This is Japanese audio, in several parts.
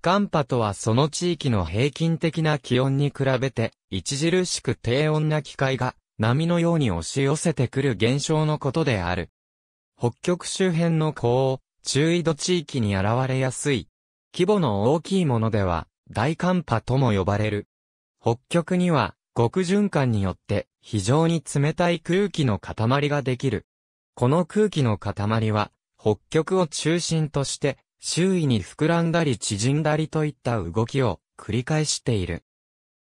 寒波とはその地域の平均的な気温に比べて、著しく低温な機械が、波のように押し寄せてくる現象のことである。北極周辺の高中緯度地域に現れやすい。規模の大きいものでは、大寒波とも呼ばれる。北極には、極循環によって、非常に冷たい空気の塊ができる。この空気の塊は、北極を中心として、周囲に膨らんだり縮んだりといった動きを繰り返している。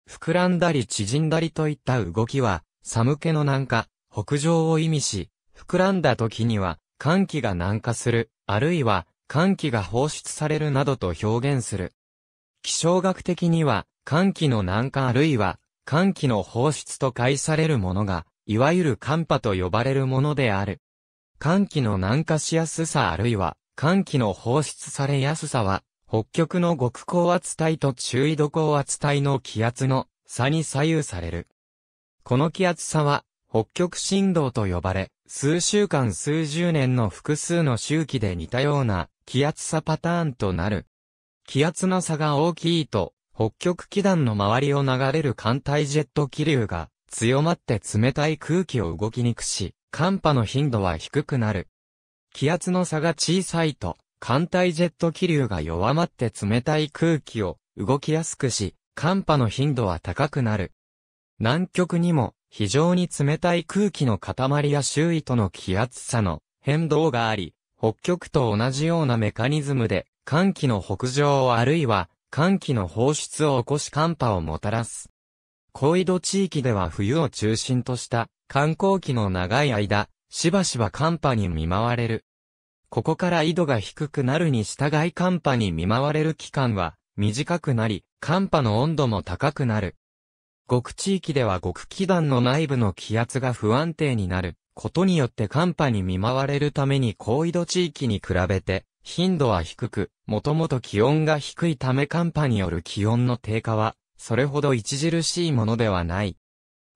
膨らんだり縮んだりといった動きは、寒気の南下、北上を意味し、膨らんだ時には、寒気が南下する、あるいは、寒気が放出されるなどと表現する。気象学的には、寒気の南下あるいは、寒気の放出と解されるものが、いわゆる寒波と呼ばれるものである。寒気の南下しやすさあるいは、寒気の放出されやすさは、北極の極高圧帯と中緯度高圧帯の気圧の差に左右される。この気圧差は、北極振動と呼ばれ、数週間数十年の複数の周期で似たような気圧差パターンとなる。気圧の差が大きいと、北極気団の周りを流れる寒帯ジェット気流が強まって冷たい空気を動きにくし、寒波の頻度は低くなる。気圧の差が小さいと、艦隊ジェット気流が弱まって冷たい空気を動きやすくし、寒波の頻度は高くなる。南極にも非常に冷たい空気の塊や周囲との気圧差の変動があり、北極と同じようなメカニズムで寒気の北上あるいは寒気の放出を起こし寒波をもたらす。高緯度地域では冬を中心とした観光期の長い間、しばしば寒波に見舞われる。ここから緯度が低くなるに従い寒波に見舞われる期間は短くなり、寒波の温度も高くなる。極地域では極気団の内部の気圧が不安定になることによって寒波に見舞われるために高緯度地域に比べて頻度は低く、もともと気温が低いため寒波による気温の低下はそれほど著しいものではない。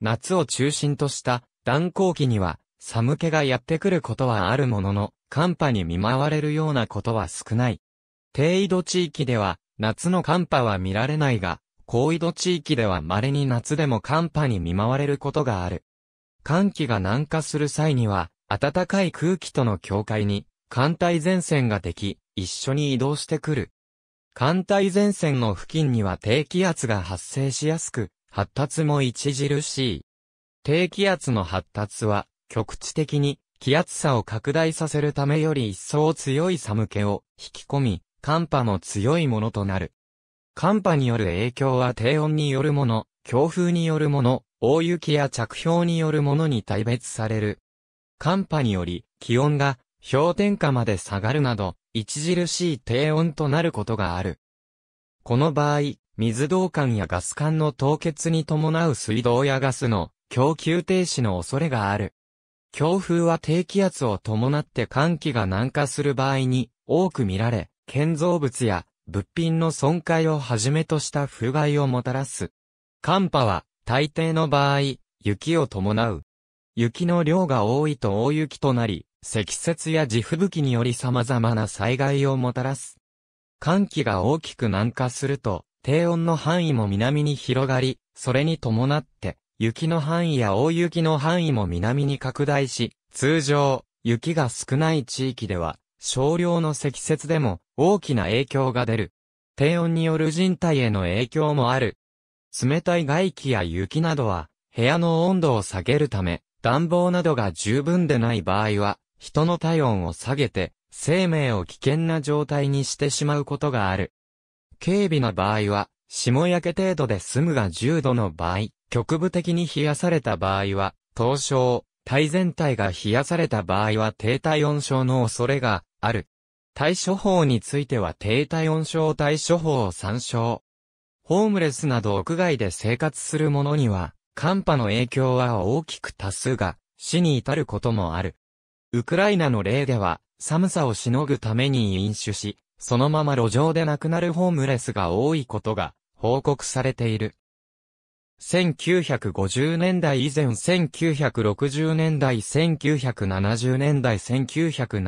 夏を中心とした暖光期には寒気がやってくることはあるものの、寒波に見舞われるようなことは少ない。低緯度地域では、夏の寒波は見られないが、高緯度地域では稀に夏でも寒波に見舞われることがある。寒気が南下する際には、暖かい空気との境界に、寒帯前線ができ、一緒に移動してくる。寒帯前線の付近には低気圧が発生しやすく、発達も著しい。低気圧の発達は、局地的に気圧差を拡大させるためより一層強い寒気を引き込み、寒波も強いものとなる。寒波による影響は低温によるもの、強風によるもの、大雪や着氷によるものに大別される。寒波により気温が氷点下まで下がるなど、著しい低温となることがある。この場合、水道管やガス管の凍結に伴う水道やガスの供給停止の恐れがある。強風は低気圧を伴って寒気が南下する場合に多く見られ、建造物や物品の損壊をはじめとした風害をもたらす。寒波は大抵の場合、雪を伴う。雪の量が多いと大雪となり、積雪や地吹雪により様々な災害をもたらす。寒気が大きく南下すると、低温の範囲も南に広がり、それに伴って、雪の範囲や大雪の範囲も南に拡大し、通常、雪が少ない地域では、少量の積雪でも大きな影響が出る。低温による人体への影響もある。冷たい外気や雪などは、部屋の温度を下げるため、暖房などが十分でない場合は、人の体温を下げて、生命を危険な状態にしてしまうことがある。軽微な場合は、霜焼け程度で済むが重度の場合、局部的に冷やされた場合は、凍傷、体全体が冷やされた場合は低体温症の恐れがある。対処法については低体温症対処法を参照。ホームレスなど屋外で生活する者には、寒波の影響は大きく多数が、死に至ることもある。ウクライナの例では、寒さをしのぐために飲酒し、そのまま路上で亡くなるホームレスが多いことが報告されている。1950年代以前1960年代1970年代1977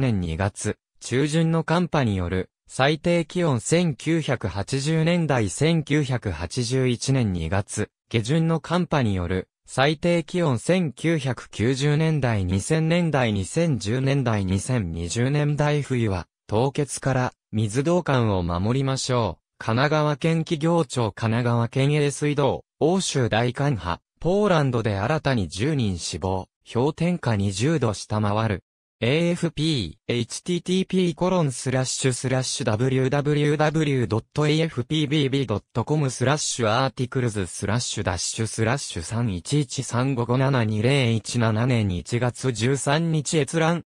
年2月中旬の寒波による最低気温1980年代1981年2月下旬の寒波による最低気温1990年代2000年代2010年代2020年代冬は凍結から水道管を守りましょう。神奈川県企業庁神奈川県営水道、欧州大寒波、ポーランドで新たに10人死亡、氷点下20度下回る。AFP、http コロンスラッシュスラッシュ www.afpbb.com スラッシュアーティクルズスラッシュダッシュスラッシュ31135572017年1月13日閲覧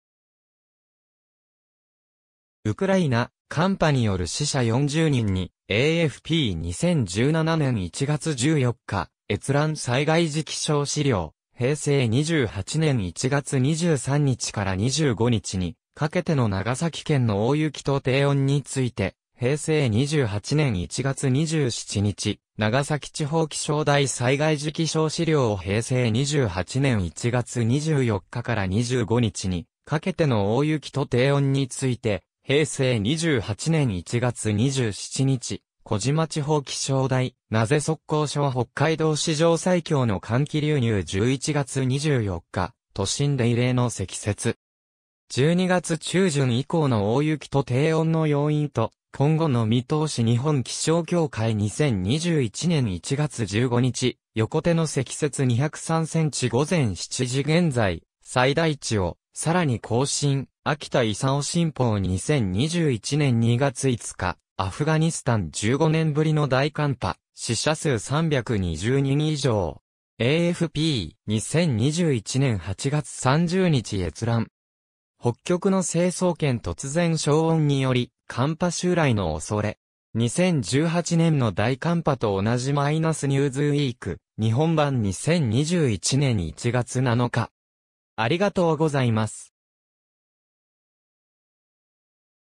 ウクライナ、寒波による死者40人に AFP2017 年1月14日閲覧災害時期症資料平成28年1月23日から25日にかけての長崎県の大雪と低温について平成28年1月27日、長崎地方気象台災害時期症資料を平成28年1月24日から25日に、かけての大雪と低温について、平成28年1月27日、小島地方気象台、なぜ速攻は北海道史上最強の寒気流入11月24日、都心で異例の積雪。12月中旬以降の大雪と低温の要因と、今後の見通し日本気象協会2021年1月15日、横手の積雪203センチ午前7時現在、最大値を、さらに更新、秋田尾新報2021年2月5日、アフガニスタン15年ぶりの大寒波、死者数320人以上。AFP2021 年8月30日閲覧。北極の清掃圏突然消音により、寒波襲来の恐れ。2018年の大寒波と同じマイナスニューズウィーク、日本版2021年1月7日。ありがとうございます。